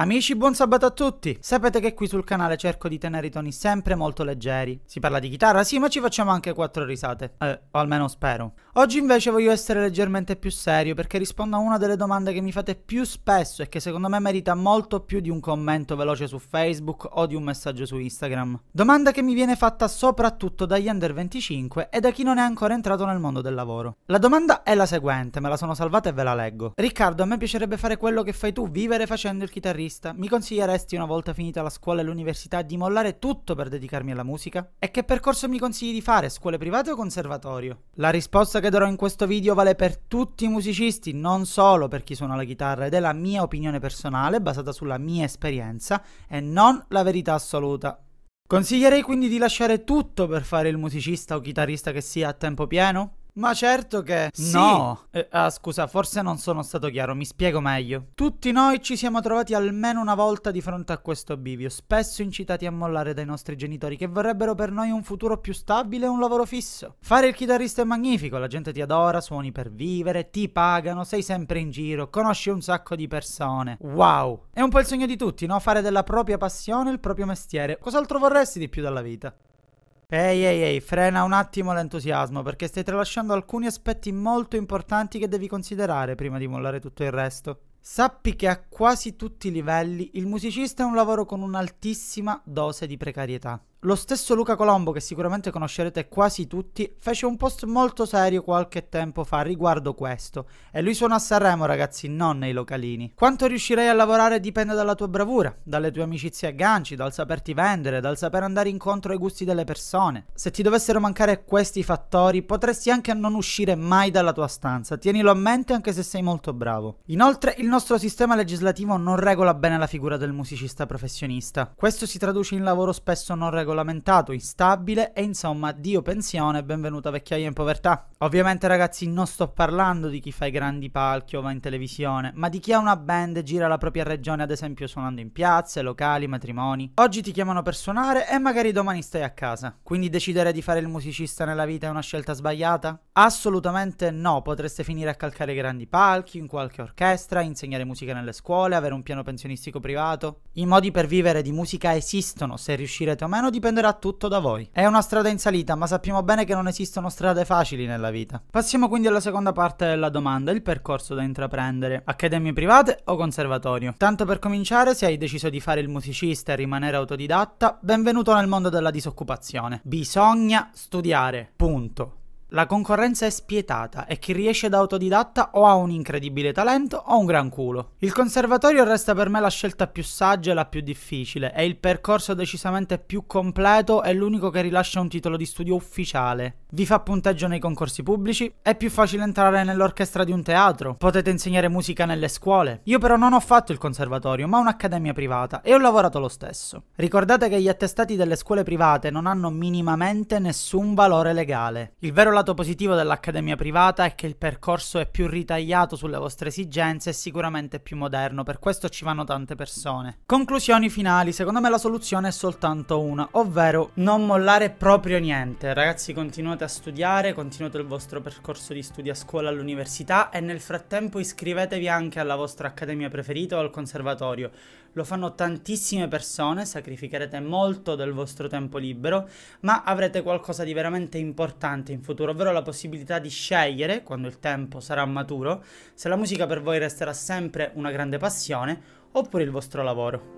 Amici, buon sabato a tutti! Sapete che qui sul canale cerco di tenere i toni sempre molto leggeri. Si parla di chitarra, sì, ma ci facciamo anche quattro risate. Eh, o almeno spero. Oggi invece voglio essere leggermente più serio perché rispondo a una delle domande che mi fate più spesso e che secondo me merita molto più di un commento veloce su Facebook o di un messaggio su Instagram. Domanda che mi viene fatta soprattutto dagli under 25 e da chi non è ancora entrato nel mondo del lavoro. La domanda è la seguente, me la sono salvata e ve la leggo. Riccardo, a me piacerebbe fare quello che fai tu, vivere facendo il chitarrista chitarrista, mi consiglieresti una volta finita la scuola e l'università di mollare tutto per dedicarmi alla musica? E che percorso mi consigli di fare, scuole private o conservatorio? La risposta che darò in questo video vale per tutti i musicisti, non solo per chi suona la chitarra, ed è la mia opinione personale basata sulla mia esperienza e non la verità assoluta. Consiglierei quindi di lasciare tutto per fare il musicista o chitarrista che sia a tempo pieno? Ma certo che... Sì. No! Eh, ah, scusa, forse non sono stato chiaro, mi spiego meglio. Tutti noi ci siamo trovati almeno una volta di fronte a questo bivio, spesso incitati a mollare dai nostri genitori che vorrebbero per noi un futuro più stabile e un lavoro fisso. Fare il chitarrista è magnifico, la gente ti adora, suoni per vivere, ti pagano, sei sempre in giro, conosci un sacco di persone. Wow! È un po' il sogno di tutti, no? Fare della propria passione il proprio mestiere. Cos'altro vorresti di più dalla vita? Ehi ehi ehi, frena un attimo l'entusiasmo perché stai tralasciando alcuni aspetti molto importanti che devi considerare prima di mollare tutto il resto. Sappi che a quasi tutti i livelli il musicista è un lavoro con un'altissima dose di precarietà. Lo stesso Luca Colombo, che sicuramente conoscerete quasi tutti, fece un post molto serio qualche tempo fa riguardo questo. E lui suona a Sanremo, ragazzi, non nei localini. Quanto riuscirei a lavorare dipende dalla tua bravura, dalle tue amicizie a ganci, dal saperti vendere, dal saper andare incontro ai gusti delle persone. Se ti dovessero mancare questi fattori, potresti anche non uscire mai dalla tua stanza. Tienilo a mente anche se sei molto bravo. Inoltre, il nostro sistema legislativo non regola bene la figura del musicista professionista. Questo si traduce in lavoro spesso non regolato regolamentato, instabile e insomma Dio pensione, benvenuta vecchiaia in povertà. Ovviamente ragazzi non sto parlando di chi fa i grandi palchi o va in televisione, ma di chi ha una band e gira la propria regione ad esempio suonando in piazze, locali, matrimoni. Oggi ti chiamano per suonare e magari domani stai a casa. Quindi decidere di fare il musicista nella vita è una scelta sbagliata? Assolutamente no, potreste finire a calcare i grandi palchi, in qualche orchestra, insegnare musica nelle scuole, avere un piano pensionistico privato. I modi per vivere di musica esistono, se riuscirete o meno di dipenderà tutto da voi. È una strada in salita, ma sappiamo bene che non esistono strade facili nella vita. Passiamo quindi alla seconda parte della domanda, il percorso da intraprendere. Accademie private o conservatorio? Tanto per cominciare, se hai deciso di fare il musicista e rimanere autodidatta, benvenuto nel mondo della disoccupazione. Bisogna studiare, punto. La concorrenza è spietata e chi riesce da autodidatta o ha un incredibile talento o un gran culo. Il conservatorio resta per me la scelta più saggia e la più difficile, è il percorso decisamente più completo e l'unico che rilascia un titolo di studio ufficiale. Vi fa punteggio nei concorsi pubblici, è più facile entrare nell'orchestra di un teatro, potete insegnare musica nelle scuole. Io però non ho fatto il conservatorio, ma un'accademia privata e ho lavorato lo stesso. Ricordate che gli attestati delle scuole private non hanno minimamente nessun valore legale. Il vero lato positivo dell'accademia privata è che il percorso è più ritagliato sulle vostre esigenze e sicuramente più moderno, per questo ci vanno tante persone. Conclusioni finali, secondo me la soluzione è soltanto una, ovvero non mollare proprio niente. Ragazzi continuate a studiare, continuate il vostro percorso di studi a scuola, all'università e nel frattempo iscrivetevi anche alla vostra accademia preferita o al conservatorio. Lo fanno tantissime persone, sacrificherete molto del vostro tempo libero, ma avrete qualcosa di veramente importante in futuro maturo, ovvero la possibilità di scegliere, quando il tempo sarà maturo, se la musica per voi resterà sempre una grande passione oppure il vostro lavoro.